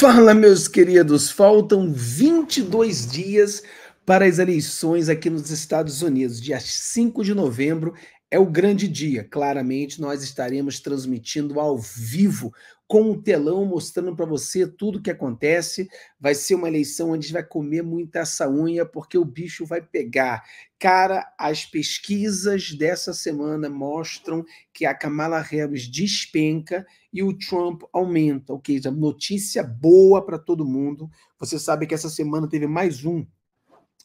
Fala, meus queridos! Faltam 22 dias para as eleições aqui nos Estados Unidos. Dia 5 de novembro é o grande dia. Claramente, nós estaremos transmitindo ao vivo, com o telão, mostrando para você tudo o que acontece. Vai ser uma eleição onde a gente vai comer muita essa unha, porque o bicho vai pegar. Cara, as pesquisas dessa semana mostram que a Kamala Harris despenca e o Trump aumenta. Ok, notícia boa para todo mundo. Você sabe que essa semana teve mais um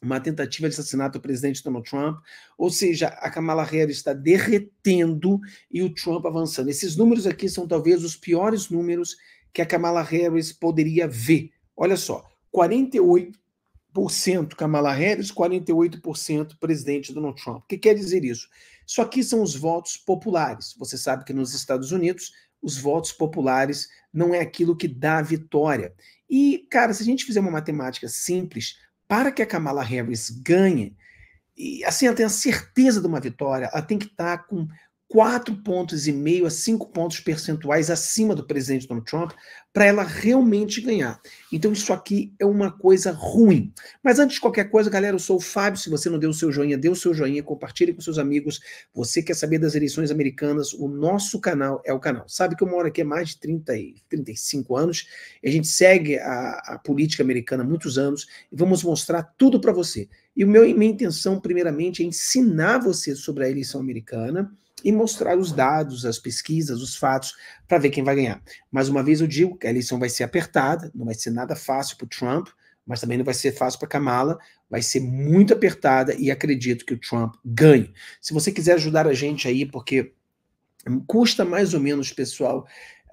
uma tentativa de assassinato do presidente Donald Trump, ou seja, a Kamala Harris está derretendo e o Trump avançando. Esses números aqui são talvez os piores números que a Kamala Harris poderia ver. Olha só, 48% Kamala Harris, 48% presidente Donald Trump. O que quer dizer isso? Isso aqui são os votos populares. Você sabe que nos Estados Unidos os votos populares não é aquilo que dá vitória. E, cara, se a gente fizer uma matemática simples, para que a Kamala Harris ganhe, e assim ela tenha certeza de uma vitória, ela tem que estar com quatro pontos e meio a cinco pontos percentuais acima do presidente Donald Trump para ela realmente ganhar. Então isso aqui é uma coisa ruim. Mas antes de qualquer coisa, galera, eu sou o Fábio. Se você não deu o seu joinha, dê o seu joinha, compartilhe com seus amigos. Você quer saber das eleições americanas, o nosso canal é o canal. Sabe que eu moro aqui há mais de 30 e 35 anos, e a gente segue a, a política americana há muitos anos e vamos mostrar tudo para você. E o meu, minha intenção, primeiramente, é ensinar você sobre a eleição americana, e mostrar os dados, as pesquisas, os fatos, para ver quem vai ganhar. Mais uma vez eu digo que a eleição vai ser apertada, não vai ser nada fácil para o Trump, mas também não vai ser fácil para Kamala, vai ser muito apertada e acredito que o Trump ganhe. Se você quiser ajudar a gente aí, porque custa mais ou menos, pessoal,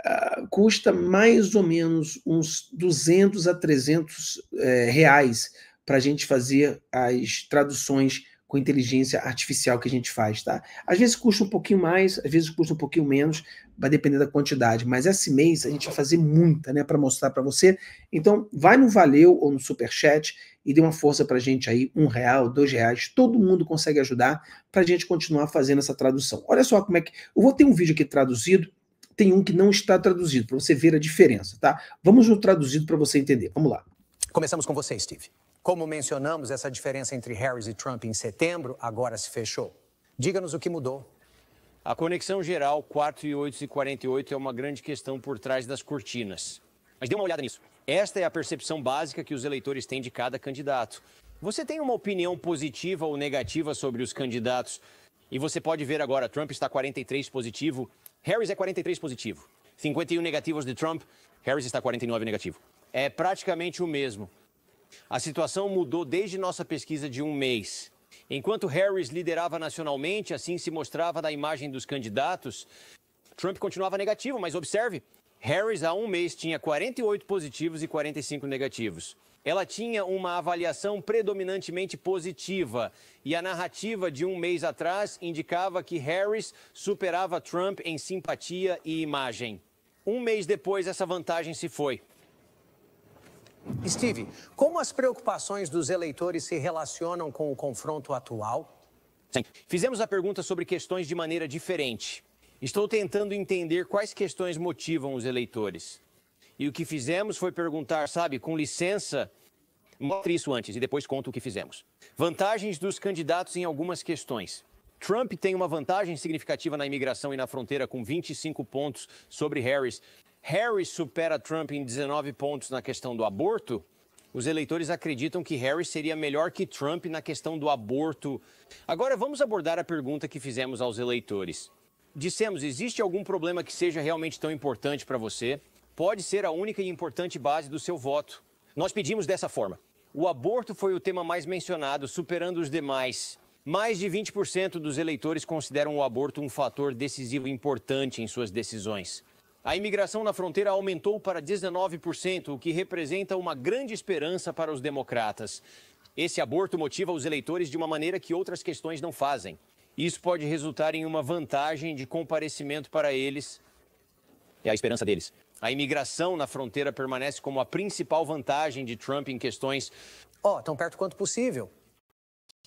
Uh, custa mais ou menos uns 200 a 300 eh, reais para a gente fazer as traduções com inteligência artificial que a gente faz, tá? Às vezes custa um pouquinho mais, às vezes custa um pouquinho menos, vai depender da quantidade, mas esse mês a gente vai fazer muita, né, para mostrar para você. Então, vai no Valeu ou no Super Chat e dê uma força para a gente aí, um real, dois reais, todo mundo consegue ajudar para a gente continuar fazendo essa tradução. Olha só como é que... Eu vou ter um vídeo aqui traduzido, tem um que não está traduzido, para você ver a diferença, tá? Vamos no traduzido para você entender, vamos lá. Começamos com você, Steve. Como mencionamos, essa diferença entre Harris e Trump em setembro agora se fechou. Diga-nos o que mudou. A conexão geral 4 e 8 e 48 é uma grande questão por trás das cortinas. Mas dê uma olhada nisso. Esta é a percepção básica que os eleitores têm de cada candidato. Você tem uma opinião positiva ou negativa sobre os candidatos? E você pode ver agora, Trump está 43 positivo, Harris é 43 positivo. 51 negativos de Trump, Harris está 49 negativo. É praticamente o mesmo. A situação mudou desde nossa pesquisa de um mês. Enquanto Harris liderava nacionalmente, assim se mostrava da imagem dos candidatos, Trump continuava negativo, mas observe, Harris há um mês tinha 48 positivos e 45 negativos. Ela tinha uma avaliação predominantemente positiva e a narrativa de um mês atrás indicava que Harris superava Trump em simpatia e imagem. Um mês depois, essa vantagem se foi. Steve, como as preocupações dos eleitores se relacionam com o confronto atual? Sim. Fizemos a pergunta sobre questões de maneira diferente. Estou tentando entender quais questões motivam os eleitores. E o que fizemos foi perguntar, sabe, com licença, mostre isso antes e depois conto o que fizemos. Vantagens dos candidatos em algumas questões. Trump tem uma vantagem significativa na imigração e na fronteira, com 25 pontos sobre Harris. Harris supera Trump em 19 pontos na questão do aborto, os eleitores acreditam que Harris seria melhor que Trump na questão do aborto. Agora vamos abordar a pergunta que fizemos aos eleitores. Dissemos: existe algum problema que seja realmente tão importante para você? Pode ser a única e importante base do seu voto. Nós pedimos dessa forma. O aborto foi o tema mais mencionado, superando os demais. Mais de 20% dos eleitores consideram o aborto um fator decisivo importante em suas decisões. A imigração na fronteira aumentou para 19%, o que representa uma grande esperança para os democratas. Esse aborto motiva os eleitores de uma maneira que outras questões não fazem. Isso pode resultar em uma vantagem de comparecimento para eles. É a esperança deles. A imigração na fronteira permanece como a principal vantagem de Trump em questões. Ó, oh, tão perto quanto possível.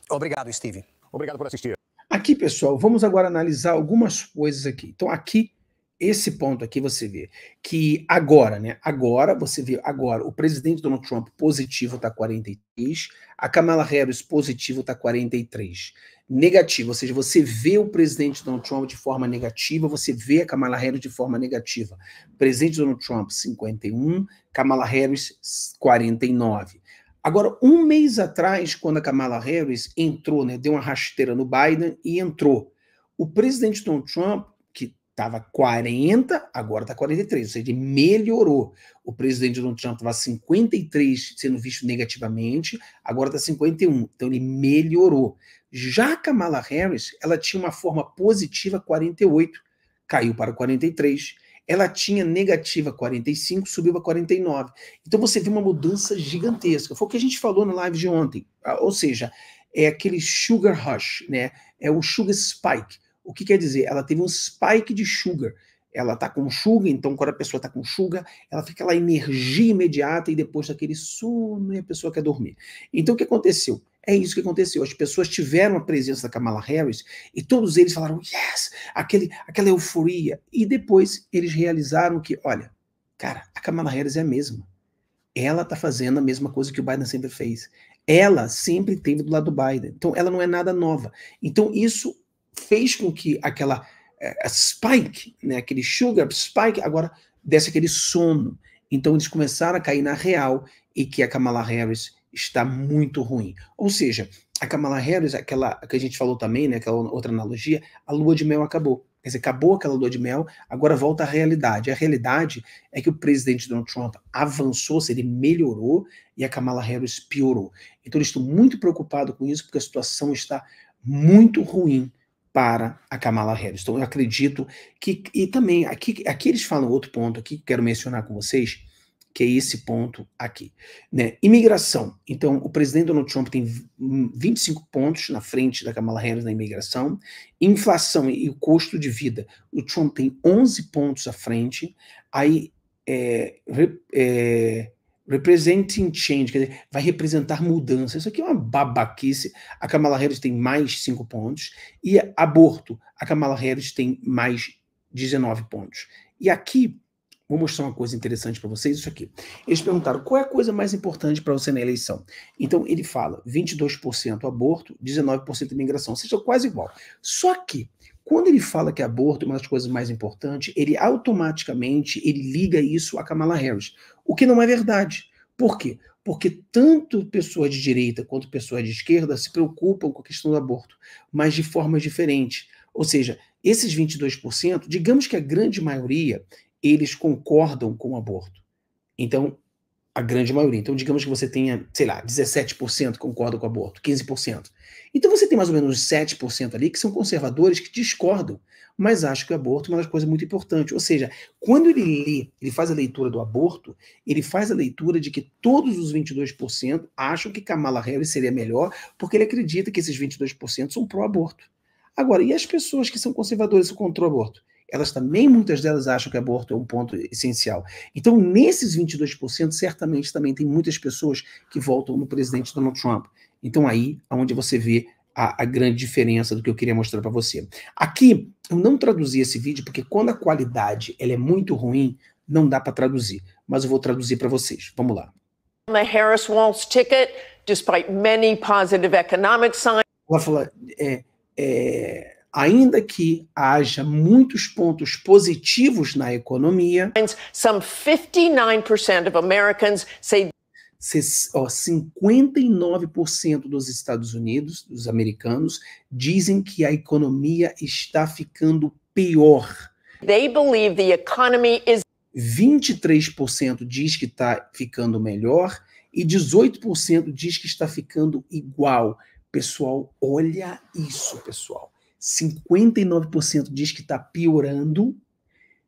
Obrigado, Steve. Obrigado por assistir. Aqui, pessoal, vamos agora analisar algumas coisas aqui. Então, aqui esse ponto aqui você vê que agora, né? Agora você vê agora o presidente Donald Trump positivo está 43, a Kamala Harris positivo está 43. Negativo, ou seja, você vê o presidente Donald Trump de forma negativa, você vê a Kamala Harris de forma negativa. Presidente Donald Trump 51, Kamala Harris 49. Agora, um mês atrás, quando a Kamala Harris entrou, né, deu uma rasteira no Biden e entrou, o presidente Donald Trump Estava 40, agora está 43, ou seja, melhorou. O presidente Donald Trump estava 53 sendo visto negativamente, agora está 51. Então ele melhorou. Já Kamala Harris, ela tinha uma forma positiva 48, caiu para 43. Ela tinha negativa 45, subiu para 49. Então você vê uma mudança gigantesca. Foi o que a gente falou na live de ontem. Ah, ou seja, é aquele sugar rush, né? É o sugar spike o que quer dizer? Ela teve um spike de sugar. Ela está com sugar, então quando a pessoa está com sugar, ela fica aquela energia imediata e depois daquele sono e a pessoa quer dormir. Então o que aconteceu? É isso que aconteceu. As pessoas tiveram a presença da Kamala Harris e todos eles falaram yes, aquele, aquela euforia. E depois eles realizaram que, olha, cara, a Kamala Harris é a mesma. Ela está fazendo a mesma coisa que o Biden sempre fez. Ela sempre teve do lado do Biden. Então ela não é nada nova. Então isso fez com que aquela eh, spike, né, aquele sugar spike, agora desse aquele sono. Então eles começaram a cair na real e que a Kamala Harris está muito ruim. Ou seja, a Kamala Harris, aquela que a gente falou também, né, aquela outra analogia, a lua de mel acabou. Quer dizer, acabou aquela lua de mel, agora volta à realidade. A realidade é que o presidente Donald Trump avançou, ele melhorou e a Kamala Harris piorou. Então, eu estou muito preocupado com isso, porque a situação está muito ruim para a Kamala Harris. Então, eu acredito que. E também, aqui, aqui eles falam outro ponto aqui que quero mencionar com vocês, que é esse ponto aqui. Né? Imigração. Então, o presidente Donald Trump tem 25 hum, pontos na frente da Kamala Harris na imigração. Inflação e o custo de vida. O Trump tem 11 pontos à frente. Aí, é, é, Representing change, quer dizer, vai representar mudança. Isso aqui é uma babaquice. A Kamala Harris tem mais 5 pontos. E aborto, a Kamala Harris tem mais 19 pontos. E aqui, vou mostrar uma coisa interessante para vocês, isso aqui. Eles perguntaram qual é a coisa mais importante para você na eleição. Então, ele fala 22% aborto, 19% imigração. Ou seja, quase igual. Só que, quando ele fala que aborto é uma das coisas mais importantes, ele automaticamente ele liga isso a Kamala Harris, o que não é verdade. Por quê? Porque tanto pessoas de direita quanto pessoas de esquerda se preocupam com a questão do aborto, mas de formas diferentes. Ou seja, esses 22%, digamos que a grande maioria, eles concordam com o aborto. Então, a grande maioria. Então, digamos que você tenha, sei lá, 17% concorda com o aborto, 15%. Então, você tem mais ou menos 7% ali que são conservadores que discordam, mas acham que o aborto é uma das coisas muito importantes. Ou seja, quando ele lê, ele faz a leitura do aborto, ele faz a leitura de que todos os 22% acham que Kamala Harris seria melhor, porque ele acredita que esses 22% são pró-aborto. Agora, e as pessoas que são conservadoras são contra o aborto? elas também, muitas delas, acham que aborto é um ponto essencial. Então, nesses 22%, certamente também tem muitas pessoas que votam no presidente Donald Trump. Então, aí é onde você vê a, a, grande diferença do que eu queria mostrar para você. Aqui, eu não traduzi esse vídeo, porque quando a qualidade ela é muito ruim, não dá para traduzir. Mas eu vou traduzir para vocês. Vamos lá. Harris wants ticket, despite many positive economic signs. Ela fala, é, é ainda que haja muitos pontos positivos na economia, 59% dos Estados Unidos, dos americanos, dizem que a economia está ficando pior. 23% diz que está ficando melhor e 18% diz que está ficando igual. Pessoal, olha isso, pessoal. 59% diz que está piorando,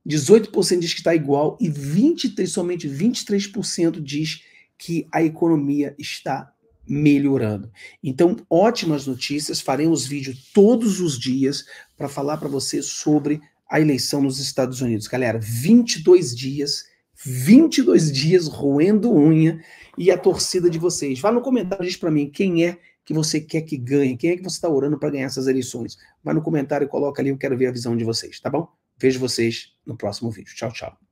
18% diz que está igual e 23, somente 23% diz que a economia está melhorando. Então, ótimas notícias, faremos vídeo todos os dias para falar para você sobre a eleição nos Estados Unidos. Galera, 22 dias, 22 dias roendo unha e a torcida de vocês. Vá no comentário, diz para mim quem é que você quer que ganhe, quem é que você está orando para ganhar essas eleições. Vai no comentário e coloca ali, eu quero ver a visão de vocês, tá bom? Vejo vocês no próximo vídeo. Tchau, tchau.